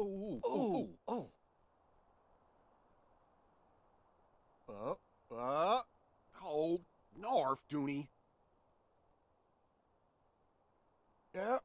Oh! Oh! ooh, oh. Uh, uh, oh, narf, Dooney. Yeah,